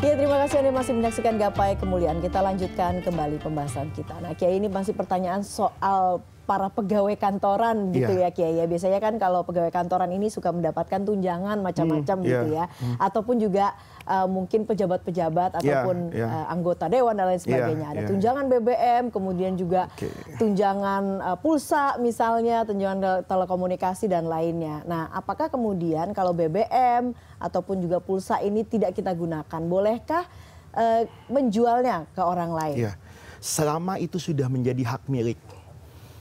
Ya terima kasih Anda masih menyaksikan Gapai Kemuliaan. Kita lanjutkan kembali pembahasan kita. Nah Kiai ini masih pertanyaan soal para pegawai kantoran gitu yeah. ya Kiai ya. Biasanya kan kalau pegawai kantoran ini suka mendapatkan tunjangan macam-macam mm, gitu iya. ya. Hmm. Ataupun juga uh, mungkin pejabat-pejabat iya, ataupun yeah, iya. Uh, anggota dewan dan lain sebagainya. Yeah, Ada tunjangan BBM, kemudian juga okay. tunjangan uh, pulsa misalnya, tunjangan telekomunikasi dan lainnya. Nah, apakah kemudian kalau BBM ataupun juga pulsa ini tidak kita gunakan, bolehkah uh, menjualnya ke orang lain? Yeah. Selama itu sudah menjadi hak milik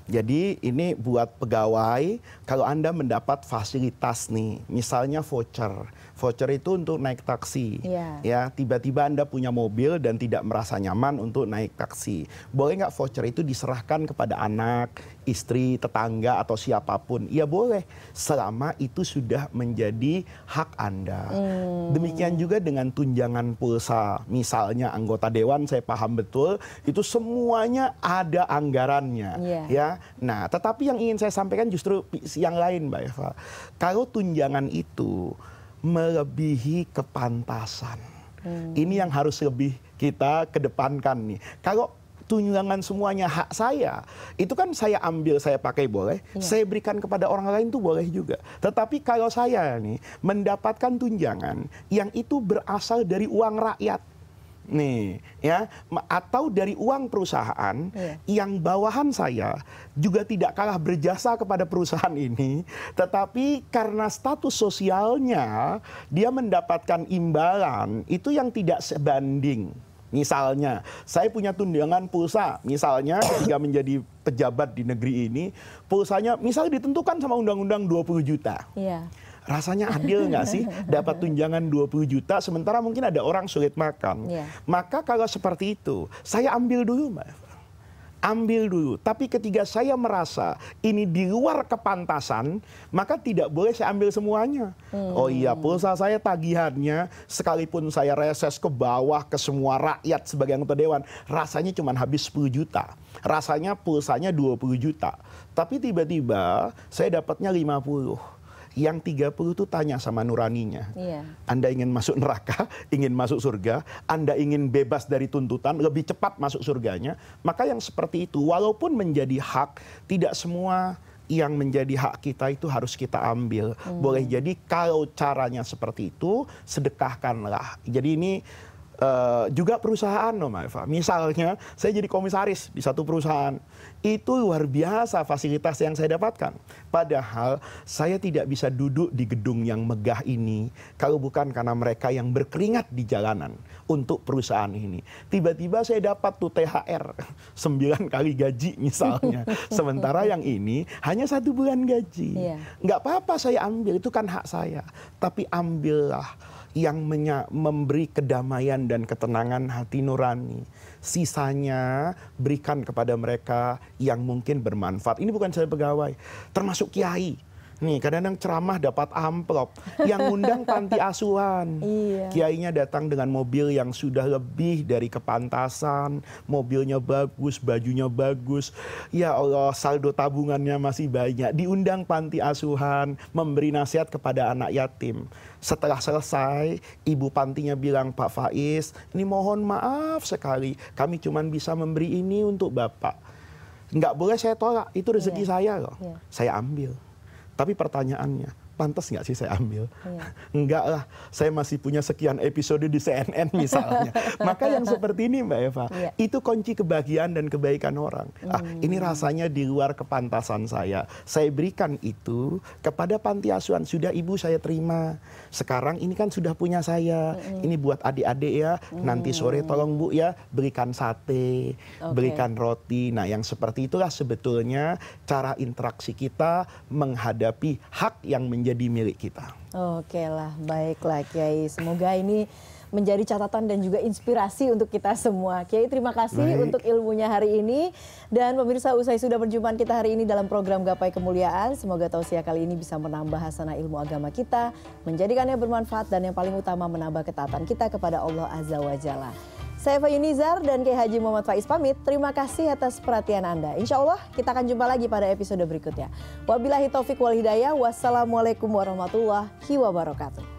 jadi ini buat pegawai, kalau Anda mendapat fasilitas nih, misalnya voucher. Voucher itu untuk naik taksi. Yeah. Ya, tiba-tiba Anda punya mobil dan tidak merasa nyaman untuk naik taksi. Boleh nggak voucher itu diserahkan kepada anak, istri, tetangga atau siapapun? Iya boleh, selama itu sudah menjadi hak Anda. Mm. Demikian juga dengan tunjangan pulsa. Misalnya anggota dewan saya paham betul, itu semuanya ada anggarannya. Yeah. Ya, Nah, tetapi yang ingin saya sampaikan justru yang lain, Mbak Eva. Kalau tunjangan itu melebihi kepantasan, hmm. ini yang harus lebih kita kedepankan nih. Kalau tunjangan semuanya hak saya, itu kan saya ambil, saya pakai boleh, ya. saya berikan kepada orang lain itu boleh juga. Tetapi kalau saya nih mendapatkan tunjangan yang itu berasal dari uang rakyat, nih ya atau dari uang perusahaan iya. yang bawahan saya juga tidak kalah berjasa kepada perusahaan ini tetapi karena status sosialnya dia mendapatkan imbalan itu yang tidak sebanding Misalnya, saya punya tunjangan pulsa. Misalnya, ketika menjadi pejabat di negeri ini, pulsanya misalnya ditentukan sama undang-undang 20 juta. Yeah rasanya adil nggak sih dapat tunjangan 20 juta sementara mungkin ada orang sulit makan. Yeah. Maka kalau seperti itu, saya ambil dulu, Mbak ambil dulu. Tapi ketika saya merasa ini di luar kepantasan, maka tidak boleh saya ambil semuanya. Hmm. Oh iya, pulsa saya tagihannya, sekalipun saya reses ke bawah ke semua rakyat sebagai anggota dewan, rasanya cuma habis 10 juta. Rasanya pulsanya 20 juta. Tapi tiba-tiba saya dapatnya 50 yang 30 itu tanya sama nuraninya. Yeah. Anda ingin masuk neraka, ingin masuk surga, Anda ingin bebas dari tuntutan, lebih cepat masuk surganya. Maka yang seperti itu, walaupun menjadi hak, tidak semua yang menjadi hak kita itu harus kita ambil. Hmm. Boleh jadi kalau caranya seperti itu, sedekahkanlah. Jadi ini Eh, juga perusahaan loh Misalnya saya jadi komisaris di satu perusahaan. Itu luar biasa fasilitas yang saya dapatkan. Padahal saya tidak bisa duduk di gedung yang megah ini kalau bukan karena mereka yang berkeringat di jalanan untuk perusahaan ini. Tiba-tiba saya dapat tuh THR sembilan kali gaji misalnya. Sementara yang ini hanya satu bulan gaji. Iya. Nggak apa-apa saya ambil, itu kan hak saya. Tapi ambillah yang memberi kedamaian dan ketenangan hati nurani. Sisanya berikan kepada mereka yang mungkin bermanfaat. Ini bukan saya pegawai, termasuk kiai Nih kadang-kadang ceramah dapat amplop. Yang ngundang panti asuhan. Iya. Kiainya datang dengan mobil yang sudah lebih dari kepantasan. Mobilnya bagus, bajunya bagus. Ya Allah saldo tabungannya masih banyak. Diundang panti asuhan memberi nasihat kepada anak yatim. Setelah selesai, ibu pantinya bilang, Pak Faiz, ini mohon maaf sekali, kami cuma bisa memberi ini untuk Bapak. Nggak boleh saya tolak, itu rezeki yeah. saya loh. Yeah. Saya ambil tapi pertanyaannya pantas nggak sih saya ambil? Iya. Enggak lah, saya masih punya sekian episode di CNN misalnya. Maka yang seperti ini Mbak Eva, iya. itu kunci kebahagiaan dan kebaikan orang. Ah, hmm. Ah, ini rasanya di luar kepantasan saya. Saya berikan itu kepada panti asuhan. Sudah ibu saya terima. Sekarang ini kan sudah punya saya. Hmm. Ini buat adik-adik ya. Hmm. Nanti mm. sore tolong bu ya berikan sate, okay. berikan roti. Nah yang seperti itulah sebetulnya cara interaksi kita menghadapi hak yang menjadi menjadi milik kita. Oke lah, baiklah Kiai. Semoga ini menjadi catatan dan juga inspirasi untuk kita semua. Kiai terima kasih Baik. untuk ilmunya hari ini dan pemirsa usai sudah perjumpaan kita hari ini dalam program Gapai Kemuliaan. Semoga tausiah kali ini bisa menambah hasanah ilmu agama kita, menjadikannya bermanfaat dan yang paling utama menambah ketaatan kita kepada Allah Azza wa Jalla. Saya Yunizar dan Kiai Haji Muhammad Faiz pamit. Terima kasih atas perhatian Anda. Insya Allah kita akan jumpa lagi pada episode berikutnya. Wabillahi taufik wal hidayah. Wassalamualaikum warahmatullahi wabarakatuh.